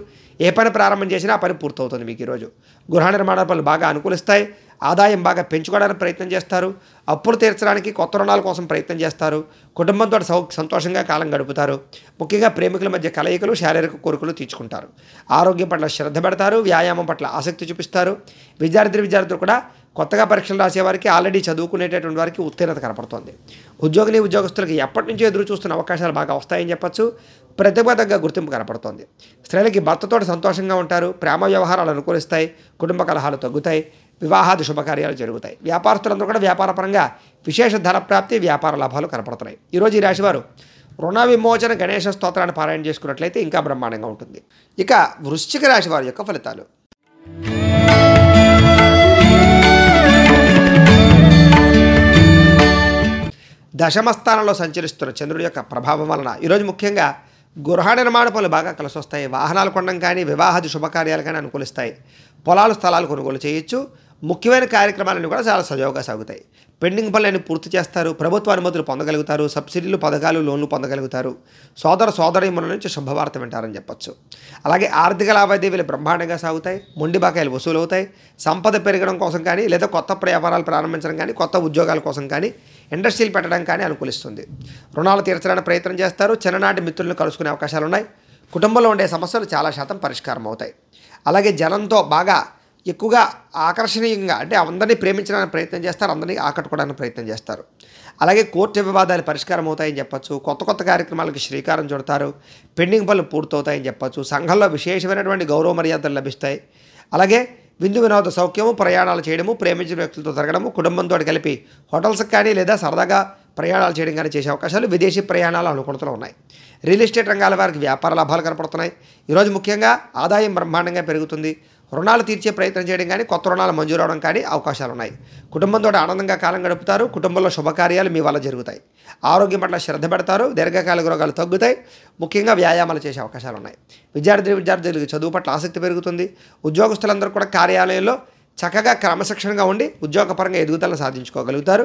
ఏ పని ప్రారంభం చేసినా ఆ పని పూర్తవుతుంది మీకు ఈరోజు గృహ నిర్మాణ పనులు బాగా అనుకూలిస్తాయి ఆదాయం బాగా పెంచుకోవడానికి ప్రయత్నం చేస్తారు అప్పులు తీర్చడానికి కొత్త రుణాల కోసం ప్రయత్నం చేస్తారు కుటుంబంతో సౌ సంతోషంగా కాలం గడుపుతారు ముఖ్యంగా ప్రేమికుల మధ్య కలయికలు శారీరక కోరికలు తీర్చుకుంటారు ఆరోగ్యం పట్ల శ్రద్ధ పెడతారు వ్యాయామం పట్ల ఆసక్తి చూపిస్తారు విద్యార్థి విద్యార్థులు కూడా కొత్తగా పరీక్షలు రాసేవారికి ఆల్రెడీ చదువుకునేటటువంటి వారికి ఉత్తీర్ణత కనపడుతోంది ఉద్యోగులు ఉద్యోగస్తులకు ఎప్పటి నుంచో ఎదురు చూస్తున్న అవకాశాలు బాగా వస్తాయని చెప్పచ్చు ప్రతిభతగ్గ గుర్తింపు కనపడుతోంది స్త్రీలకి భర్తతో సంతోషంగా ఉంటారు ప్రేమ వ్యవహారాలు అనుకూలిస్తాయి కుటుంబ కలహాలు తగ్గుతాయి వివాహాది శుభకార్యాలు జరుగుతాయి వ్యాపారస్తులందరూ కూడా వ్యాపారపరంగా విశేష ధనప్రాప్తి ప్రాప్తి వ్యాపార లాభాలు కనపడుతున్నాయి ఈరోజు ఈ రాశివారు రుణ విమోచన గణేష స్తోత్రాన్ని పారాయణ చేసుకున్నట్లయితే ఇంకా బ్రహ్మాండంగా ఉంటుంది ఇక వృశ్చిక రాశి వారి యొక్క ఫలితాలు దశమ స్థానంలో సంచరిస్తున్న చంద్రుడి యొక్క ప్రభావం వలన ఈరోజు ముఖ్యంగా గృహ నిర్మాణ పనులు బాగా కలిసి వస్తాయి వాహనాలు కొనడం కానీ వివాహాది శుభకార్యాలు కానీ అనుకూలిస్తాయి పొలాలు స్థలాలు కొనుగోలు చేయొచ్చు ముఖ్యమైన కార్యక్రమాలన్నీ కూడా చాలా సజావుగా సాగుతాయి పెండింగ్ పనులన్నీ పూర్తి చేస్తారు ప్రభుత్వ అనుమతులు పొందగలుగుతారు సబ్సిడీలు పథకాలు లోన్లు పొందగలుగుతారు సోదర సోదరిముల నుంచి శుభవార్త వింటారని చెప్పచ్చు అలాగే ఆర్థిక లావాదేవీలు బ్రహ్మాండంగా సాగుతాయి మొండి బకాయిలు వసూలు అవుతాయి సంపద పెరగడం కోసం కానీ లేదా కొత్త వ్యాపారాలు ప్రారంభించడం కానీ కొత్త ఉద్యోగాల కోసం కానీ ఇండస్ట్రీలు పెట్టడం కానీ అనుకూలిస్తుంది రుణాలు తీర్చడానికి ప్రయత్నం చేస్తారు చిన్ననాటి మిత్రులను కలుసుకునే అవకాశాలు ఉన్నాయి కుటుంబంలో ఉండే సమస్యలు చాలా శాతం పరిష్కారం అవుతాయి అలాగే జనంతో బాగా ఎక్కువగా ఆకర్షణీయంగా అంటే అందరినీ ప్రేమించడానికి ప్రయత్నం చేస్తారు అందరినీ ఆకట్టుకోవడానికి ప్రయత్నం చేస్తారు అలాగే కోర్టు వివాదాలు పరిష్కారం అవుతాయని చెప్పచ్చు కొత్త కొత్త కార్యక్రమాలకు శ్రీకారం చుడతారు పెండింగ్ పనులు పూర్తవుతాయని చెప్పచ్చు సంఘంలో విశేషమైనటువంటి గౌరవ మర్యాదలు లభిస్తాయి అలాగే విందు వినోద సౌఖ్యము ప్రయాణాలు చేయడము ప్రేమించిన వ్యక్తులతో తిరగడము కుటుంబంతో కలిపి హోటల్స్కి కానీ లేదా సరదాగా ప్రయాణాలు చేయడం కానీ చేసే అవకాశాలు విదేశీ ప్రయాణాలు అనుకూలతలు ఉన్నాయి రియల్ ఎస్టేట్ రంగాల వారికి వ్యాపార లాభాలు కనపడుతున్నాయి ఈరోజు ముఖ్యంగా ఆదాయం బ్రహ్మాండంగా పెరుగుతుంది రుణాలు తీర్చే ప్రయత్నం చేయడం కానీ కొత్త రుణాలు మంజూరు అవడం కానీ అవకాశాలు ఉన్నాయి కుటుంబంతో ఆనందంగా కాలం గడుపుతారు కుటుంబంలో శుభకార్యాలు మీ వల్ల జరుగుతాయి ఆరోగ్యం పట్ల శ్రద్ధ పెడతారు దీర్ఘకాలిక రోగాలు తగ్గుతాయి ముఖ్యంగా వ్యాయామాలు చేసే అవకాశాలు ఉన్నాయి విద్యార్థి విద్యార్థులకు చదువు పట్ల ఆసక్తి పెరుగుతుంది ఉద్యోగస్తులందరూ కూడా కార్యాలయంలో చక్కగా క్రమశిక్షణగా ఉండి ఉద్యోగపరంగా ఎదుగుదలను సాధించుకోగలుగుతారు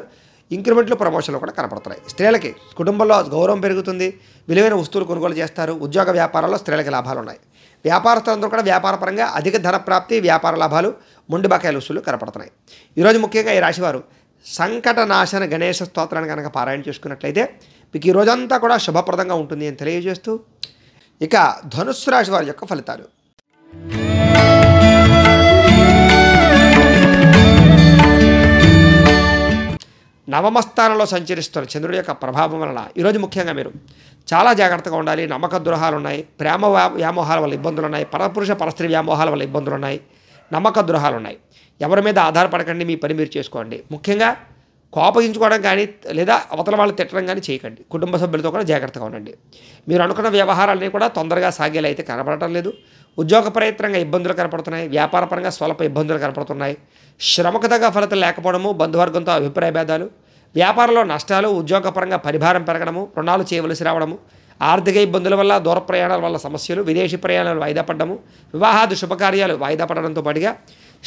ఇంక్రిమెంట్లు ప్రమోషన్లు కూడా కనపడుతున్నాయి స్త్రీలకి కుటుంబంలో గౌరవం పెరుగుతుంది విలువైన వస్తువులు కొనుగోలు చేస్తారు ఉద్యోగ వ్యాపారాల్లో స్త్రీలకి లాభాలు ఉన్నాయి వ్యాపారస్తులందరూ కూడా వ్యాపారపరంగా అధిక ధన ప్రాప్తి వ్యాపార లాభాలు మొండి బకాయిల వసూలు కనపడుతున్నాయి ఈరోజు ముఖ్యంగా ఈ రాశివారు సంకటనాశన గణేష స్తోత్రాన్ని కనుక పారాయణ చేసుకున్నట్లయితే మీకు ఈరోజంతా కూడా శుభప్రదంగా ఉంటుంది అని తెలియజేస్తూ ఇక ధనుస్సు రాశి వారి యొక్క ఫలితాలు నవమస్థానంలో సంచరిస్తున్న చంద్రుడి యొక్క ప్రభావం వలన ఈరోజు ముఖ్యంగా మీరు చాలా జాగ్రత్తగా ఉండాలి నమ్మక ద్రోహాలు ఉన్నాయి ప్రేమ వ్యామోహాల వల్ల ఇబ్బందులు ఉన్నాయి పరపురుష పరస్త్రీ వ్యామోహాల వల్ల ఇబ్బందులు ఉన్నాయి నమ్మక ద్రోహాలు ఉన్నాయి ఎవరి మీద ఆధారపడకండి మీ పని మీరు చేసుకోండి ముఖ్యంగా కోపగించుకోవడం కానీ లేదా అవతల వాళ్ళు తిట్టడం కానీ చేయకండి కుటుంబ సభ్యులతో కూడా జాగ్రత్తగా ఉండండి మీరు అనుకున్న వ్యవహారాలన్నీ కూడా తొందరగా సాగేలా అయితే కనపడటం లేదు ఉద్యోగ ప్రయత్నంగా ఇబ్బందులు కనపడుతున్నాయి వ్యాపారపరంగా స్వల్ప ఇబ్బందులు కనపడుతున్నాయి శ్రమకు ఫలితం లేకపోవడము బంధువర్గంతో అభిప్రాయ భేదాలు వ్యాపారంలో నష్టాలు ఉద్యోగపరంగా పరిభారం పెరగడము రుణాలు చేయవలసి రావడము ఆర్థిక ఇబ్బందుల వల్ల దూర ప్రయాణాల వల్ల సమస్యలు విదేశీ ప్రయాణాలు వాయిదా పడ్డము వివాహాది శుభకార్యాలు వాయిదా పడడంతో పాటుగా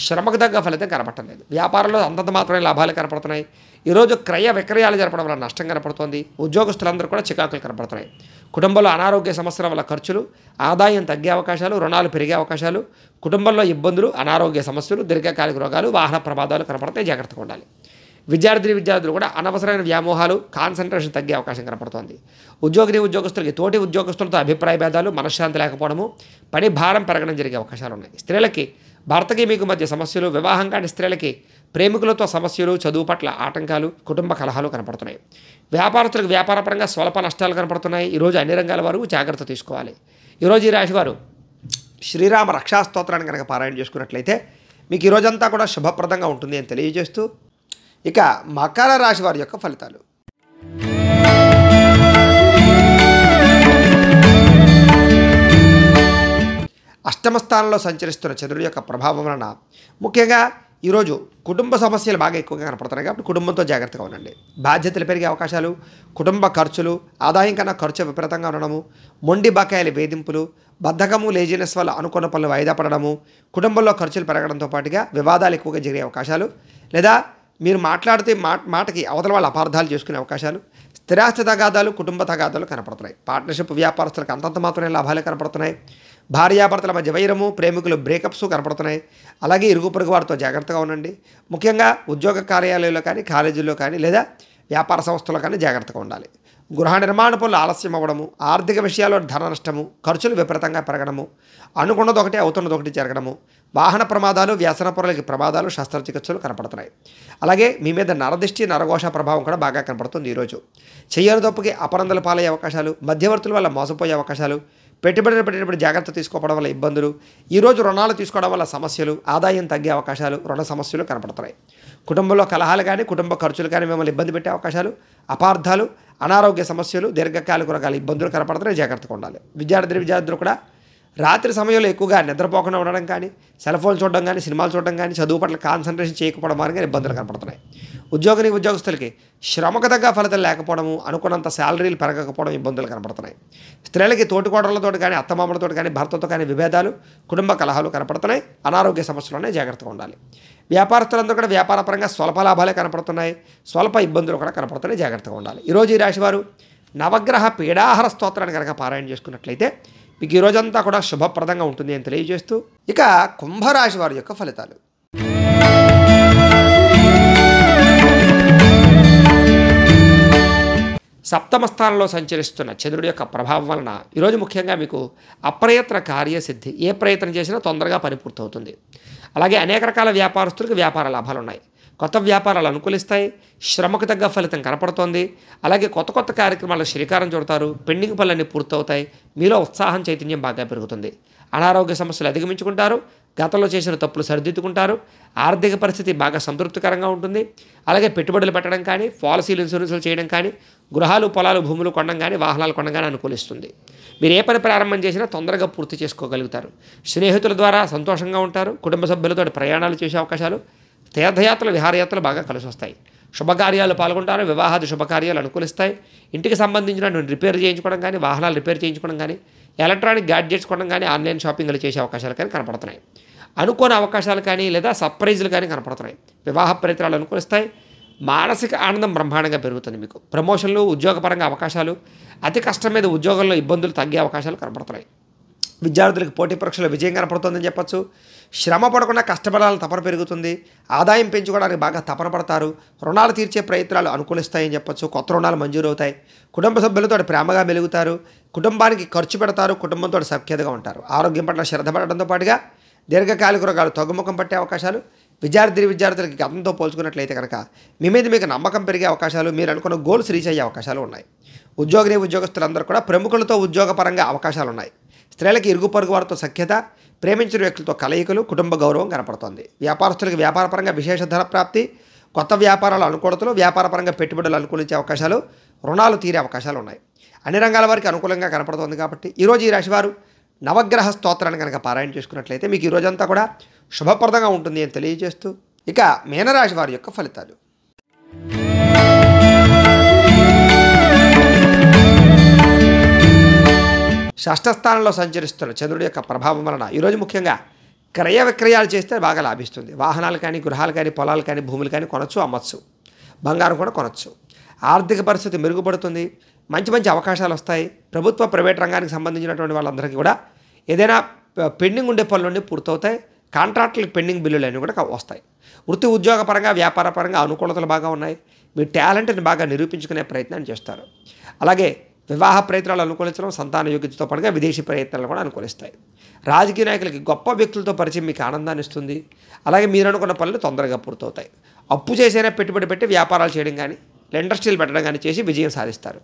శ్రమకు తగ్గ ఫలితం కనపడటం లేదు వ్యాపారంలో అంతంత మాత్రమే లాభాలు కనపడుతున్నాయి ఈరోజు క్రయ విక్రయాలు జరపడం వల్ల నష్టం కనపడుతోంది ఉద్యోగస్తులందరూ కూడా చికాకులు కనపడుతున్నాయి కుటుంబంలో అనారోగ్య సమస్యల వల్ల ఖర్చులు ఆదాయం తగ్గే అవకాశాలు రుణాలు పెరిగే అవకాశాలు కుటుంబంలో ఇబ్బందులు అనారోగ్య సమస్యలు దీర్ఘకాలిక రోగాలు వాహన ప్రమాదాలు కనపడతాయి జాగ్రత్తగా ఉండాలి విద్యార్థిని విద్యార్థులు కూడా అనవసరమైన వ్యామోహాలు కాన్సన్ట్రేషన్ తగ్గే అవకాశం కనపడుతోంది ఉద్యోగిని ఉద్యోగస్తులకి తోటి ఉద్యోగస్తులతో అభిప్రాయ భేదాలు మనశ్శాంతి లేకపోవడము పని భారం పెరగడం జరిగే అవకాశాలు ఉన్నాయి స్త్రీలకి భర్తకి మీకు మధ్య సమస్యలు వివాహం కాని స్త్రీలకి ప్రేమికులతో సమస్యలు చదువు పట్ల ఆటంకాలు కుటుంబ కలహాలు కనపడుతున్నాయి వ్యాపారస్తులకు వ్యాపారపరంగా స్వల్ప నష్టాలు కనపడుతున్నాయి ఈరోజు అన్ని రంగాల వారు జాగ్రత్త తీసుకోవాలి ఈరోజు ఈ రాశివారు శ్రీరామ రక్షాస్తోత్రాన్ని కనుక పారాయణ చేసుకున్నట్లయితే మీకు ఈరోజంతా కూడా శుభప్రదంగా ఉంటుంది అని తెలియజేస్తూ ఇక మకర రాశి వారి యొక్క ఫలితాలు అష్టమ స్థానంలో సంచరిస్తున్న చంద్రుడి యొక్క ప్రభావం వలన ముఖ్యంగా ఈరోజు కుటుంబ సమస్యలు బాగా ఎక్కువగా కనపడుతున్నాయి కాబట్టి కుటుంబంతో జాగ్రత్తగా ఉండండి బాధ్యతలు పెరిగే అవకాశాలు కుటుంబ ఖర్చులు ఆదాయం కన్నా ఖర్చు విపరీతంగా ఉండడము మొండి బకాయిల వేధింపులు బద్ధకము లేజినెస్ వల్ల అనుకున్న పనులు వాయిదా పడడము కుటుంబంలో ఖర్చులు పెరగడంతో పాటుగా వివాదాలు ఎక్కువగా జరిగే అవకాశాలు లేదా మీరు మాట్లాడితే మాట మాటకి అవతల వాళ్ళ అపార్థాలు చేసుకునే అవకాశాలు స్థిరాస్తి తగాదాలు కుటుంబ తగాదాలు కనపడుతున్నాయి పార్ట్నర్షిప్ వ్యాపారస్తులకు అంతంత మాత్రమే లాభాలు కనపడుతున్నాయి భార్యాభర్తల మధ్య వైరము ప్రేమికులు బ్రేకప్స్ కనపడుతున్నాయి అలాగే ఇరుగు పొరుగు వారితో జాగ్రత్తగా ఉండండి ముఖ్యంగా ఉద్యోగ కార్యాలయంలో కానీ కాలేజీల్లో కానీ లేదా వ్యాపార సంస్థలో కానీ జాగ్రత్తగా ఉండాలి గృహ నిర్మాణ పనులు ఆలస్యం అవ్వడము ఆర్థిక విషయాల్లో ధన నష్టము ఖర్చులు విపరీతంగా పెరగడము అనుకున్నది ఒకటి అవుతున్నది ఒకటి జరగడము వాహన ప్రమాదాలు వ్యసన పొరలకి ప్రమాదాలు శస్త్రచికిత్సలు కనపడుతున్నాయి అలాగే మీ మీద నరదిష్టి నరఘోష ప్రభావం కూడా బాగా కనపడుతుంది ఈరోజు చెయ్యని తప్పుకి అపనందలు పాలయ్యే అవకాశాలు మధ్యవర్తుల వల్ల మోసపోయే అవకాశాలు పెట్టుబడులు పెట్టేటప్పుడు జాగ్రత్త తీసుకోవడం వల్ల ఇబ్బందులు ఈరోజు రుణాలు తీసుకోవడం వల్ల సమస్యలు ఆదాయం తగ్గే అవకాశాలు రుణ సమస్యలు కనపడుతున్నాయి కుటుంబంలో కలహాలు కానీ కుటుంబ ఖర్చులు కానీ మిమ్మల్ని ఇబ్బంది పెట్టే అవకాశాలు అపార్థాలు అనారోగ్య సమస్యలు దీర్ఘకాలిక రకాల ఇబ్బందులు కనపడుతున్నాయి జాగ్రత్తగా ఉండాలి విద్యార్థి విద్యార్థులు కూడా రాత్రి సమయంలో ఎక్కువగా నిద్రపోకుండా ఉండడం కానీ సెల్ ఫోన్ చూడడం కానీ సినిమాలు చూడడం కానీ చదువు పట్ల కాన్సన్ట్రేషన్ చేయకపోవడం వల్ల ఇబ్బందులు కనపడుతున్నాయి ఉద్యోగిని ఉద్యోగస్తులకి శ్రమకు తగ్గ ఫలితం లేకపోవడము అనుకున్నంత శాలరీలు పెరగకపోవడం ఇబ్బందులు కనపడుతున్నాయి స్త్రీలకి తోటికోడలతో కానీ అత్తమామలతో కానీ భర్తతో కానీ విభేదాలు కుటుంబ కలహాలు కనపడుతున్నాయి అనారోగ్య సమస్యలోనే జాగ్రత్తగా ఉండాలి వ్యాపారస్తులందరూ కూడా వ్యాపారపరంగా స్వల్ప లాభాలే కనపడుతున్నాయి స్వల్ప ఇబ్బందులు కూడా కనపడుతున్నాయి జాగ్రత్తగా ఉండాలి ఈరోజు ఈ రాశివారు నవగ్రహ పీడాహార స్తోత్రాన్ని కనుక పారాయణ చేసుకున్నట్లయితే మీకు ఈ రోజంతా కూడా శుభప్రదంగా ఉంటుంది అని తెలియజేస్తూ ఇక కుంభరాశి వారి యొక్క ఫలితాలు సప్తమ స్థానంలో సంచరిస్తున్న చంద్రుడి యొక్క ప్రభావం వలన ఈరోజు ముఖ్యంగా మీకు అప్రయత్న కార్యసిద్ధి ఏ ప్రయత్నం చేసినా తొందరగా పరిపూర్తవుతుంది అలాగే అనేక రకాల వ్యాపారస్తులకు వ్యాపార లాభాలు ఉన్నాయి కొత్త వ్యాపారాలు అనుకూలిస్తాయి శ్రమకు తగ్గ ఫలితం కనపడుతోంది అలాగే కొత్త కొత్త కార్యక్రమాల శ్రీకారం చుడతారు పెండింగ్ పనులన్నీ పూర్తవుతాయి మీలో ఉత్సాహం చైతన్యం బాగా పెరుగుతుంది అనారోగ్య సమస్యలు అధిగమించుకుంటారు గతంలో చేసిన తప్పులు సరిదిద్దుకుంటారు ఆర్థిక పరిస్థితి బాగా సంతృప్తికరంగా ఉంటుంది అలాగే పెట్టుబడులు పెట్టడం కానీ పాలసీలు ఇన్సూరెన్సులు చేయడం కానీ గృహాలు పొలాలు భూములు కొనడం కానీ వాహనాలు కొనడం కానీ అనుకూలిస్తుంది మీరు ఏ పని ప్రారంభం చేసినా తొందరగా పూర్తి చేసుకోగలుగుతారు స్నేహితుల ద్వారా సంతోషంగా ఉంటారు కుటుంబ సభ్యులతో ప్రయాణాలు చేసే అవకాశాలు తీర్థయాత్రలు విహారయాత్రలు బాగా కలిసి వస్తాయి శుభకార్యాలు పాల్గొంటారు వివాహాది శుభకార్యాలు అనుకూలిస్తాయి ఇంటికి సంబంధించినటువంటి రిపేర్ చేయించుకోవడం కానీ వాహనాలు రిపేర్ చేయించుకోవడం కానీ ఎలక్ట్రానిక్ గ్యాడ్జెట్స్ కొనడం కానీ ఆన్లైన్ షాపింగ్లు చేసే అవకాశాలు కానీ కనపడుతున్నాయి అనుకోని అవకాశాలు కానీ లేదా సర్ప్రైజులు కానీ కనపడుతున్నాయి వివాహ ప్రయత్నాలు అనుకూలిస్తాయి మానసిక ఆనందం బ్రహ్మాండంగా పెరుగుతుంది మీకు ప్రమోషన్లు ఉద్యోగపరంగా అవకాశాలు అతి కష్టం మీద ఉద్యోగంలో ఇబ్బందులు తగ్గే అవకాశాలు కనపడుతున్నాయి విద్యార్థులకు పోటీ పరీక్షలు విజయం కనపడుతుందని చెప్పచ్చు శ్రమ పడకుండా కష్టపడాలని తపన పెరుగుతుంది ఆదాయం పెంచుకోవడానికి బాగా తపన పడతారు రుణాలు తీర్చే ప్రయత్నాలు అనుకూలిస్తాయని చెప్పచ్చు కొత్త రుణాలు మంజూరు అవుతాయి కుటుంబ సభ్యులతో ప్రేమగా మెలుగుతారు కుటుంబానికి ఖర్చు పెడతారు కుటుంబంతో సఖ్యతగా ఉంటారు ఆరోగ్యం పట్ల శ్రద్ధ పడడంతో పాటుగా దీర్ఘకాలిక రోగాలు తగ్గుముఖం పట్టే అవకాశాలు విద్యార్థి విద్యార్థులకి గతంతో పోల్చుకున్నట్లయితే కనుక మీ మీద మీకు నమ్మకం పెరిగే అవకాశాలు మీరు అనుకున్న గోల్స్ రీచ్ అయ్యే అవకాశాలు ఉన్నాయి ఉద్యోగిని ఉద్యోగస్తులందరూ కూడా ప్రముఖులతో ఉద్యోగపరంగా అవకాశాలు ఉన్నాయి స్త్రీలకి ఇరుగు పొరుగు వారితో సఖ్యత ప్రేమించిన వ్యక్తులతో కలయికలు కుటుంబ గౌరవం కనపడుతోంది వ్యాపారస్తులకు వ్యాపారపరంగా విశేష ధర ప్రాప్తి కొత్త వ్యాపారాల అనుకూలతలు వ్యాపారపరంగా పెట్టుబడులు అనుకూలించే అవకాశాలు రుణాలు తీరే అవకాశాలు ఉన్నాయి అన్ని రంగాల వారికి అనుకూలంగా కనపడుతోంది కాబట్టి ఈరోజు ఈ రాశివారు నవగ్రహ స్తోత్రాన్ని కనుక పారాయణ చేసుకున్నట్లయితే మీకు ఈరోజంతా కూడా శుభప్రదంగా ఉంటుంది అని తెలియజేస్తూ ఇక మీనరాశి వారి యొక్క ఫలితాలు షష్టస్థానంలో సంచరిస్తున్న చంద్రుడి యొక్క ప్రభావం వలన ఈరోజు ముఖ్యంగా క్రయ విక్రయాలు చేస్తే బాగా లాభిస్తుంది వాహనాలు కానీ గృహాలు కానీ పొలాలు కానీ భూములు కానీ కొనచ్చు అమ్మచ్చు బంగారం కూడా కొనచ్చు ఆర్థిక పరిస్థితి మెరుగుపడుతుంది మంచి మంచి అవకాశాలు వస్తాయి ప్రభుత్వ ప్రైవేట్ రంగానికి సంబంధించినటువంటి వాళ్ళందరికీ కూడా ఏదైనా పెండింగ్ ఉండే పనులన్నీ పూర్తవుతాయి కాంట్రాక్టులకు పెండింగ్ బిల్లులు అన్నీ కూడా వస్తాయి వృత్తి ఉద్యోగ పరంగా వ్యాపార పరంగా అనుకూలతలు బాగా ఉన్నాయి మీ టాలెంట్ని బాగా నిరూపించుకునే ప్రయత్నం చేస్తారు అలాగే వివాహ ప్రయత్నాలు అనుకూలించడం సంతాన యోగ్యతతో పాటుగా విదేశీ ప్రయత్నాలు కూడా అనుకూలిస్తాయి రాజకీయ నాయకులకి గొప్ప వ్యక్తులతో పరిచయం మీకు ఆనందాన్ని ఇస్తుంది అలాగే మీరు అనుకున్న పనులు తొందరగా పూర్తవుతాయి అప్పు చేసైనా పెట్టుబడి పెట్టి వ్యాపారాలు చేయడం కానీ ఇండస్ట్రీలు పెట్టడం కానీ చేసి విజయం సాధిస్తారు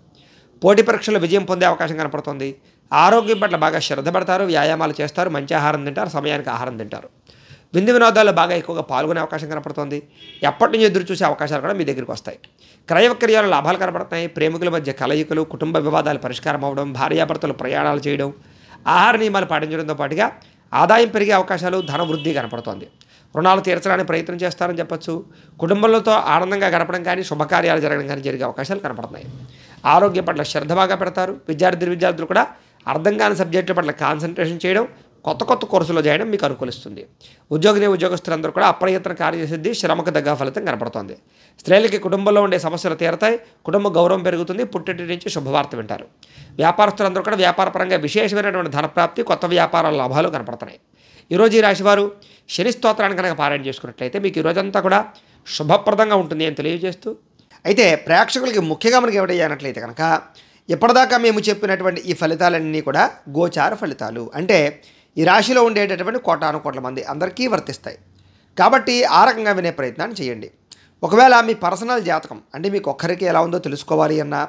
పోటీ పరీక్షలు విజయం పొందే అవకాశం కనపడుతుంది ఆరోగ్యం పట్ల బాగా శ్రద్ధ పడతారు వ్యాయామాలు చేస్తారు మంచి ఆహారం తింటారు సమయానికి ఆహారం తింటారు విందు వినోదాల్లో బాగా ఎక్కువగా పాల్గొనే అవకాశం కనపడుతుంది ఎప్పటి నుంచి ఎదురు చూసే అవకాశాలు కూడా మీ దగ్గరికి వస్తాయి క్రయవిక్రయాలు లాభాలు కనబడతాయి ప్రేమికుల మధ్య కలయికలు కుటుంబ వివాదాలు పరిష్కారం అవ్వడం భార్యాభర్తలు ప్రయాణాలు చేయడం ఆహార నియమాలు పాటించడంతో పాటుగా ఆదాయం పెరిగే అవకాశాలు ధన వృద్ధి కనపడుతోంది రుణాలు తీర్చడానికి ప్రయత్నం చేస్తారని చెప్పచ్చు కుటుంబంలో ఆనందంగా గడపడం కానీ శుభకార్యాలు జరగడం కానీ జరిగే అవకాశాలు కనపడతాయి ఆరోగ్యం పట్ల శ్రద్ధ బాగా పెడతారు విద్యార్థి విద్యార్థులు కూడా అర్థం కాని సబ్జెక్టుల పట్ల కాన్సన్ట్రేషన్ చేయడం కొత్త కొత్త కోర్సులో చేయడం మీకు అనుకూలిస్తుంది ఉద్యోగిని ఉద్యోగస్తులందరూ కూడా అప్రయత్న చేసేది శ్రమకు తగ్గ ఫలితం కనపడుతోంది స్త్రీలకి కుటుంబంలో ఉండే సమస్యలు తీరతాయి కుటుంబ గౌరవం పెరుగుతుంది పుట్టింటి నుంచి శుభవార్త వింటారు వ్యాపారస్తులందరూ కూడా వ్యాపారపరంగా విశేషమైనటువంటి ధనప్రాప్తి కొత్త వ్యాపారాల లాభాలు కనపడుతున్నాయి ఈరోజు ఈ రాశివారు శని స్తోత్రాన్ని కనుక పారాయణ చేసుకున్నట్లయితే మీకు ఈరోజంతా కూడా శుభప్రదంగా ఉంటుంది అని తెలియజేస్తూ అయితే ప్రేక్షకులకి ముఖ్యంగా మనకి ఎవడయ్యానట్లయితే కనుక ఇప్పటిదాకా మేము చెప్పినటువంటి ఈ ఫలితాలన్నీ కూడా గోచార ఫలితాలు అంటే ఈ రాశిలో ఉండేటటువంటి కోటాను కోట్ల మంది అందరికీ వర్తిస్తాయి కాబట్టి ఆ రకంగా వినే ప్రయత్నాన్ని చేయండి ఒకవేళ మీ పర్సనల్ జాతకం అంటే మీకు ఒక్కరికి ఎలా ఉందో తెలుసుకోవాలి అన్నా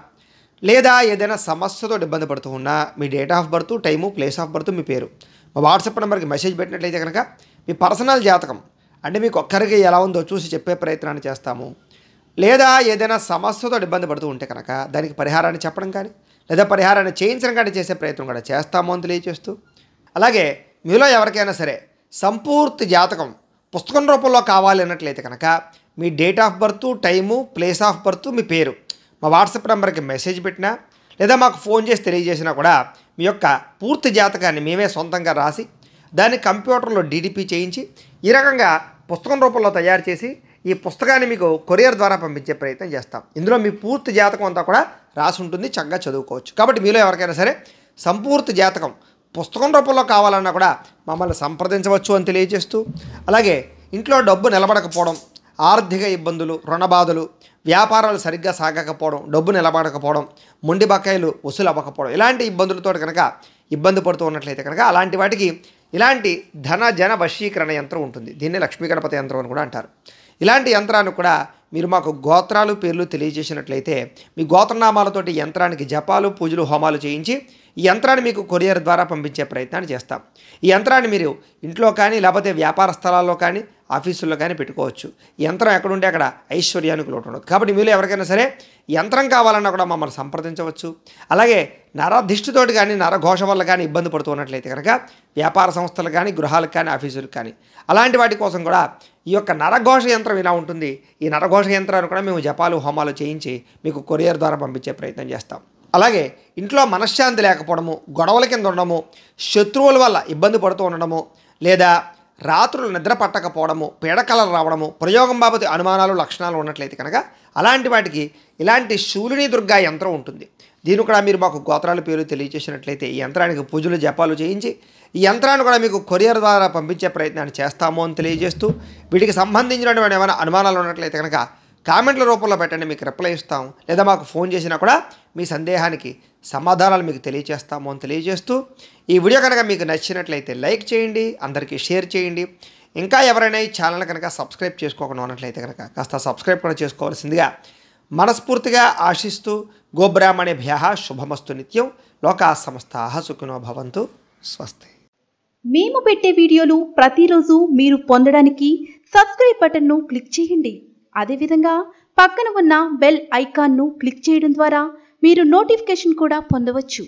లేదా ఏదైనా సమస్యతో ఇబ్బంది పడుతూ ఉన్నా మీ date of birth time place of birth మీ పేరు మా వాట్సాప్ నెంబర్కి మెసేజ్ పెట్టినట్లయితే కనుక మీ పర్సనల్ జాతకం అంటే మీకు ఒక్కరికి ఎలా ఉందో చూసి చెప్పే ప్రయత్నాన్ని చేస్తాము లేదా ఏదైనా సమస్యతో ఇబ్బంది పడుతూ ఉంటే కనుక దానికి పరిహారాన్ని చెప్పడం కానీ లేదా పరిహారాన్ని చేయించడం కానీ చేసే ప్రయత్నం కూడా చేస్తాము అని తెలియజేస్తూ అలాగే మీలో ఎవరికైనా సరే సంపూర్తి జాతకం పుస్తకం రూపంలో కావాలి అన్నట్లయితే కనుక మీ date of birth time place of birth మీ పేరు మా వాట్సాప్ నెంబర్కి మెసేజ్ పెట్టినా లేదా మాకు ఫోన్ చేసి తెలియజేసినా కూడా మీ యొక్క పూర్తి జాతకాన్ని మేమే సొంతంగా రాసి దాన్ని కంప్యూటర్లో డీడీపీ చేయించి ఈ రకంగా పుస్తకం రూపంలో తయారు చేసి ఈ పుస్తకాన్ని మీకు కొరియర్ ద్వారా పంపించే ప్రయత్నం చేస్తాం ఇందులో మీ పూర్తి జాతకం అంతా కూడా రాసి ఉంటుంది చక్కగా చదువుకోవచ్చు కాబట్టి మీలో ఎవరికైనా సరే సంపూర్తి జాతకం పుస్తకం రూపంలో కావాలన్నా కూడా మమ్మల్ని సంప్రదించవచ్చు అని తెలియజేస్తూ అలాగే ఇంట్లో డబ్బు నిలబడకపోవడం ఆర్థిక ఇబ్బందులు రుణబాధలు వ్యాపారాలు సరిగ్గా సాగకపోవడం డబ్బు నిలబడకపోవడం మొండి బకాయిలు వసూలు అవ్వకపోవడం ఇలాంటి ఇబ్బందులతో కనుక ఇబ్బంది పడుతూ ఉన్నట్లయితే కనుక అలాంటి వాటికి ఇలాంటి ధన జన వశీకరణ యంత్రం ఉంటుంది దీన్ని లక్ష్మీ గణపతి యంత్రం అని కూడా అంటారు ఇలాంటి యంత్రాన్ని కూడా మీరు మాకు గోత్రాలు పేర్లు తెలియజేసినట్లయితే మీ గోత్రనామాలతోటి యంత్రానికి జపాలు పూజలు హోమాలు చేయించి ఈ యంత్రాన్ని మీకు కొరియర్ ద్వారా పంపించే ప్రయత్నాన్ని చేస్తాం ఈ యంత్రాన్ని మీరు ఇంట్లో కానీ లేకపోతే వ్యాపార స్థలాల్లో కానీ ఆఫీసుల్లో కానీ పెట్టుకోవచ్చు యంత్రం ఎక్కడుంటే అక్కడ ఐశ్వర్యానికి లోటు ఉండదు కాబట్టి మీరు ఎవరికైనా సరే యంత్రం కావాలన్నా కూడా మమ్మల్ని సంప్రదించవచ్చు అలాగే నరదిష్టితోటి కానీ నరఘోష వల్ల కానీ ఇబ్బంది పడుతున్నట్లయితే కనుక వ్యాపార సంస్థలు కానీ గృహాలకు కానీ ఆఫీసులకు కానీ అలాంటి వాటి కోసం కూడా ఈ యొక్క నరఘోష యంత్రం ఇలా ఉంటుంది ఈ నరఘోష యంత్రాన్ని కూడా మేము జపాలు హోమాలు చేయించి మీకు కొరియర్ ద్వారా పంపించే ప్రయత్నం చేస్తాం అలాగే ఇంట్లో మనశ్శాంతి లేకపోవడము గొడవల కింద ఉండడము శత్రువుల వల్ల ఇబ్బంది పడుతూ ఉండడము లేదా రాత్రులు నిద్ర పట్టకపోవడము పీడకలలు రావడము ప్రయోగం బాబతి అనుమానాలు లక్షణాలు ఉన్నట్లయితే కనుక అలాంటి వాటికి ఇలాంటి శూలిని దుర్గా యంత్రం ఉంటుంది దీని కూడా మీరు మాకు గోత్రాల పేరు తెలియజేసినట్లయితే ఈ యంత్రానికి పూజలు జపాలు చేయించి ఈ యంత్రాన్ని కూడా మీకు కొరియర్ ద్వారా పంపించే ప్రయత్నాన్ని చేస్తాము అని తెలియజేస్తూ వీటికి సంబంధించినటువంటి ఏమైనా అనుమానాలు ఉన్నట్లయితే కనుక కామెంట్ల రూపంలో పెట్టండి మీకు రిప్లై ఇస్తాం లేదా మాకు ఫోన్ చేసినా కూడా మీ సందేహానికి సమాధానాలు మీకు తెలియజేస్తాము అని తెలియజేస్తూ ఈ వీడియో కనుక మీకు నచ్చినట్లయితే లైక్ చేయండి అందరికీ షేర్ చేయండి ఇంకా ఎవరైనా ఈ ఛానల్ కనుక సబ్స్క్రైబ్ చేసుకోకుండా ఉన్నట్లయితే కనుక కాస్త సబ్స్క్రైబ్ కూడా చేసుకోవాల్సిందిగా మనస్ఫూర్తిగా ఆశిస్తూ గోబ్రాహ్మణే భ్య శుభమస్తు నిత్యం లోకా సంస్థ సుఖినో భవంతు స్వస్తి మేము పెట్టే వీడియోలు ప్రతిరోజు మీరు పొందడానికి సబ్స్క్రైబ్ బటన్ను క్లిక్ చేయండి అదేవిధంగా పక్కన ఉన్న బెల్ ఐకాన్ను క్లిక్ చేయడం ద్వారా మీరు నోటిఫికేషన్ కూడా పొందవచ్చు